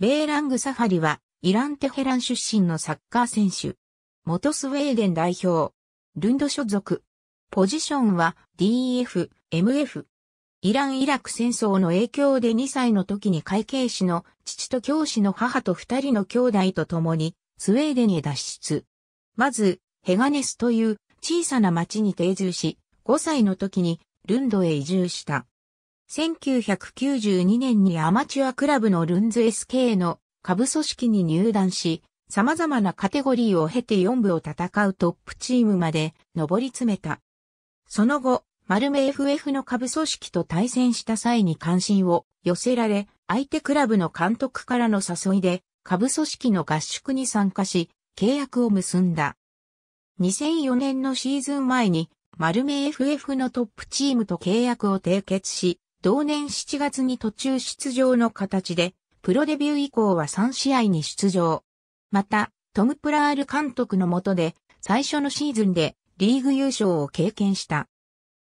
ベーラング・サファリは、イラン・テヘラン出身のサッカー選手。元スウェーデン代表。ルンド所属。ポジションは DF、MF。イラン・イラク戦争の影響で2歳の時に会計士の父と教師の母と2人の兄弟と共にスウェーデンへ脱出。まず、ヘガネスという小さな町に定住し、5歳の時にルンドへ移住した。1992年にアマチュアクラブのルンズ SK の下部組織に入団し、様々なカテゴリーを経て4部を戦うトップチームまで上り詰めた。その後、丸目 FF の下部組織と対戦した際に関心を寄せられ、相手クラブの監督からの誘いで、下部組織の合宿に参加し、契約を結んだ。2004年のシーズン前に、丸目 FF のトップチームと契約を締結し、同年7月に途中出場の形で、プロデビュー以降は3試合に出場。また、トム・プラール監督の下で、最初のシーズンでリーグ優勝を経験した。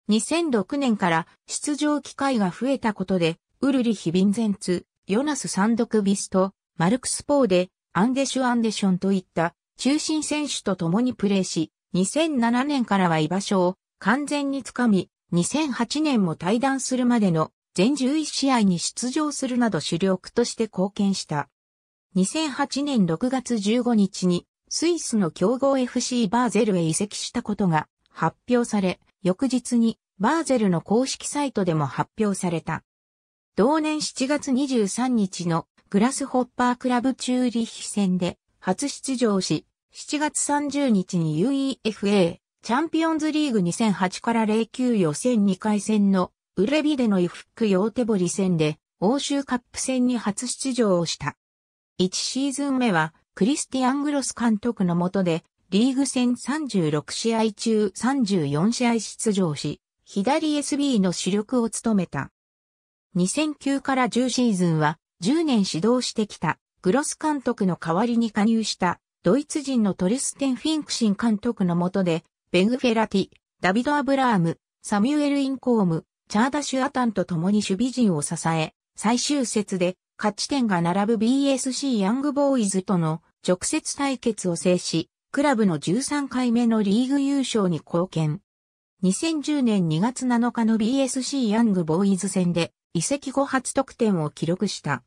2006年から出場機会が増えたことで、ウルリヒ・ビンゼンツ、ヨナス・サンドクビスト、マルクス・ポーデ、アンデシュ・アンデションといった中心選手と共にプレーし、2007年からは居場所を完全につかみ、2008年も退団するまでの全11試合に出場するなど主力として貢献した。2008年6月15日にスイスの強豪 FC バーゼルへ移籍したことが発表され、翌日にバーゼルの公式サイトでも発表された。同年7月23日のグラスホッパークラブチューリッヒ戦で初出場し、7月30日に UEFA チャンピオンズリーグ2008から09予選2回戦のウレビデのイフックヨーテボリ戦で欧州カップ戦に初出場をした。1シーズン目はクリスティアン・グロス監督の下でリーグ戦36試合中34試合出場し、左 SB の主力を務めた。2009から10シーズンは10年指導してきたグロス監督の代わりに加入したドイツ人のトリステン・フィンクシン監督の下でベグフェラティ、ダビド・アブラーム、サミュエル・インコーム、チャーダ・シュアタンと共に守備陣を支え、最終節で勝ち点が並ぶ BSC ヤングボーイズとの直接対決を制し、クラブの13回目のリーグ優勝に貢献。2010年2月7日の BSC ヤングボーイズ戦で移籍後初得点を記録した。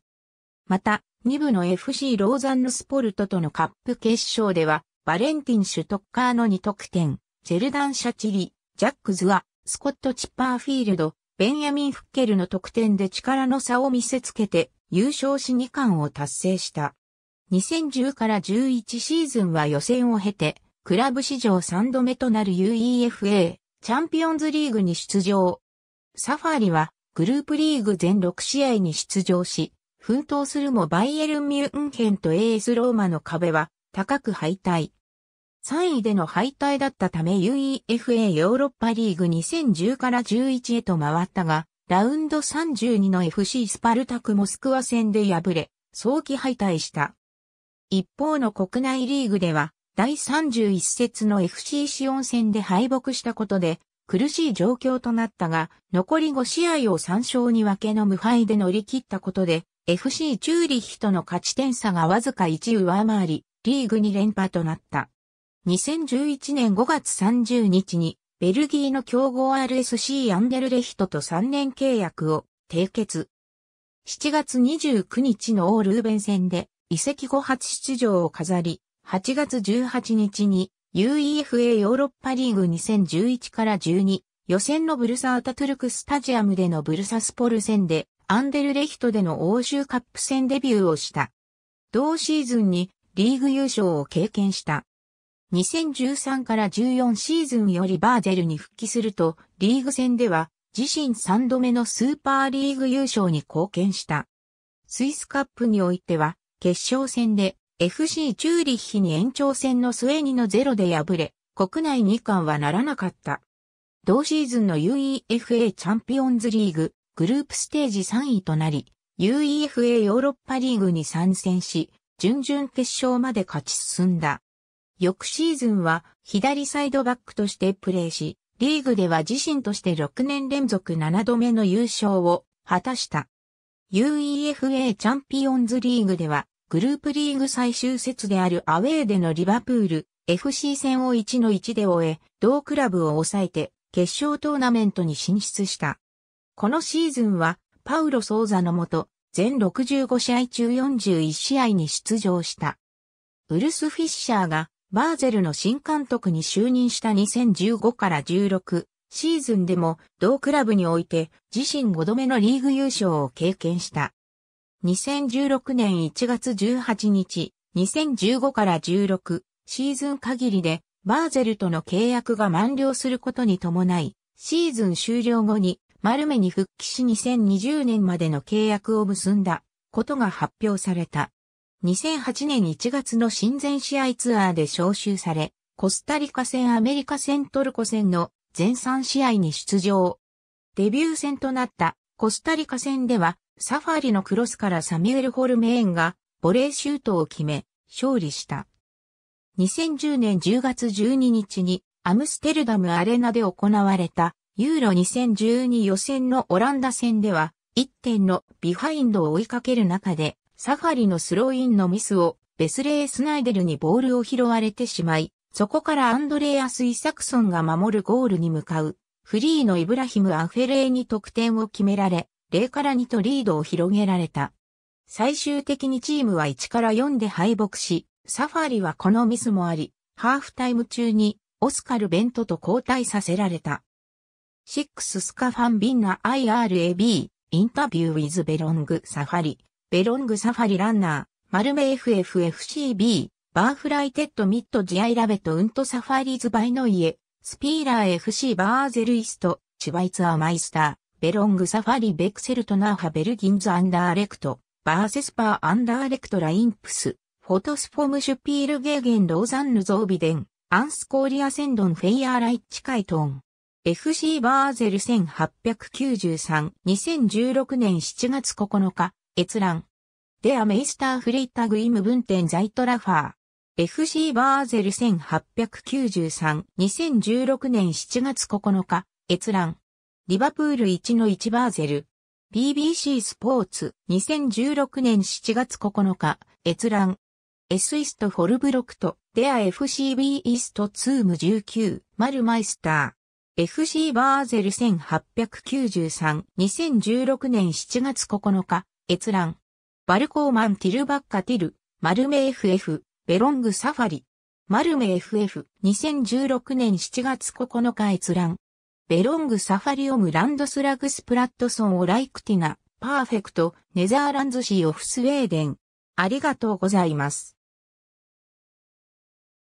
また、2部の FC ローザンヌスポルトとのカップ決勝では、バレンティン・シュトッカーの2得点、ジェルダン・シャチリ、ジャックズは、スコット・チッパーフィールド、ベンヤミン・フッケルの得点で力の差を見せつけて、優勝し2冠を達成した。2010から11シーズンは予選を経て、クラブ史上3度目となる UEFA チャンピオンズリーグに出場。サファリはグループリーグ全6試合に出場し、奮闘するもバイエルン・ミュンヘンと AS ローマの壁は高く敗退。3位での敗退だったため UEFA ヨーロッパリーグ2010から11へと回ったが、ラウンド32の FC スパルタクモスクワ戦で敗れ、早期敗退した。一方の国内リーグでは、第31節の FC シオン戦で敗北したことで、苦しい状況となったが、残り5試合を3勝に分けの無敗で乗り切ったことで、FC チューリッヒとの勝ち点差がわずか1上回り、リーグに連覇となった。2011年5月30日に、ベルギーの強豪 RSC アンデルレヒトと3年契約を締結。7月29日のオールーベン戦で移籍後初出場を飾り、8月18日に UEFA ヨーロッパリーグ2011から12予選のブルサータトゥルクスタジアムでのブルサスポル戦でアンデルレヒトでの欧州カップ戦デビューをした。同シーズンにリーグ優勝を経験した。2013から14シーズンよりバーゼルに復帰すると、リーグ戦では自身3度目のスーパーリーグ優勝に貢献した。スイスカップにおいては、決勝戦で FC チューリッヒに延長戦の末2の0で敗れ、国内2冠はならなかった。同シーズンの UEFA チャンピオンズリーグ、グループステージ3位となり、UEFA ヨーロッパリーグに参戦し、準々決勝まで勝ち進んだ。翌シーズンは左サイドバックとしてプレーし、リーグでは自身として6年連続7度目の優勝を果たした。UEFA チャンピオンズリーグでは、グループリーグ最終節であるアウェーでのリバプール、FC 戦を1の1で終え、同クラブを抑えて、決勝トーナメントに進出した。このシーズンは、パウロ・ソーザのもと、全65試合中41試合に出場した。ウルス・フィッシャーがバーゼルの新監督に就任した2015から16シーズンでも同クラブにおいて自身5度目のリーグ優勝を経験した。2016年1月18日、2015から16シーズン限りでバーゼルとの契約が満了することに伴い、シーズン終了後に丸目に復帰し2020年までの契約を結んだことが発表された。2008年1月の親善試合ツアーで招集され、コスタリカ戦アメリカ戦トルコ戦の全3試合に出場。デビュー戦となったコスタリカ戦では、サファリのクロスからサミュエル・ホルメーンがボレーシュートを決め、勝利した。2010年10月12日にアムステルダムアレナで行われたユーロ2012予選のオランダ戦では1点のビハインドを追いかける中でサファリのスローインのミスをベスレー・スナイデルにボールを拾われてしまい、そこからアンドレアス・イサクソンが守るゴールに向かう、フリーのイブラヒム・アフェレーに得点を決められ、0から2とリードを広げられた。最終的にチームは1から4で敗北し、サファリはこのミスもあり、ハーフタイム中にオスカル・ベントと交代させられた。シックススカファンビンナ IRAB インタビューウィズベロングサファリベロングサファリランナー、マルメ FFFCB、バーフライテッドミッドジアイラベトウントサファリズバイノイエ、スピーラー FC バーゼルイスト、チバイツアーマイスター、ベロングサファリベクセルトナーハベルギンズアンダーレクト、バーセスパーアンダーレクトラインプス、フォトスフォムシュピールゲーゲンローザンヌゾービデン、アンスコーリアセンドンフェイヤーライッチカイトン。FC バーゼル1893、2016年7月9日、閲覧。デア・メイスター・フレイタグ・イム・ブンテン・ザイト・ラファー。FC バーゼル1893、2016年7月9日、閲覧。リバプール1の1バーゼル。BBC スポーツ、2016年7月9日、閲覧。エスイストフォルブロクト、デア FCB イストツーム19、マルマイスター。FC バーゼル1893、2016年7月9日、閲覧。バルコーマンティルバッカティル、マルメ FF、ベロングサファリ。マルメ FF、2016年7月9日閲覧。ベロングサファリオムランドスラグスプラットソンオライクティナ、パーフェクト、ネザーランズシーオフスウェーデン。ありがとうございます。